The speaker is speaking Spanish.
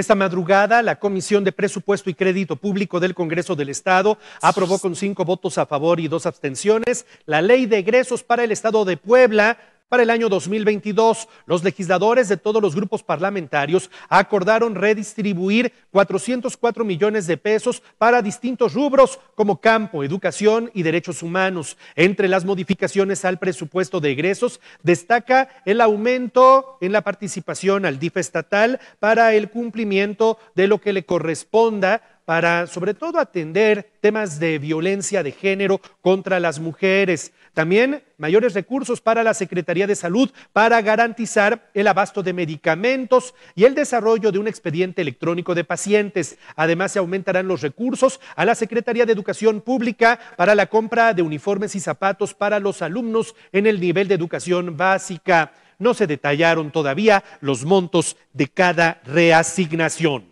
Esta madrugada, la Comisión de Presupuesto y Crédito Público del Congreso del Estado aprobó con cinco votos a favor y dos abstenciones la ley de egresos para el Estado de Puebla para el año 2022, los legisladores de todos los grupos parlamentarios acordaron redistribuir 404 millones de pesos para distintos rubros como campo, educación y derechos humanos. Entre las modificaciones al presupuesto de egresos destaca el aumento en la participación al DIF estatal para el cumplimiento de lo que le corresponda para sobre todo atender temas de violencia de género contra las mujeres. También mayores recursos para la Secretaría de Salud para garantizar el abasto de medicamentos y el desarrollo de un expediente electrónico de pacientes. Además, se aumentarán los recursos a la Secretaría de Educación Pública para la compra de uniformes y zapatos para los alumnos en el nivel de educación básica. No se detallaron todavía los montos de cada reasignación.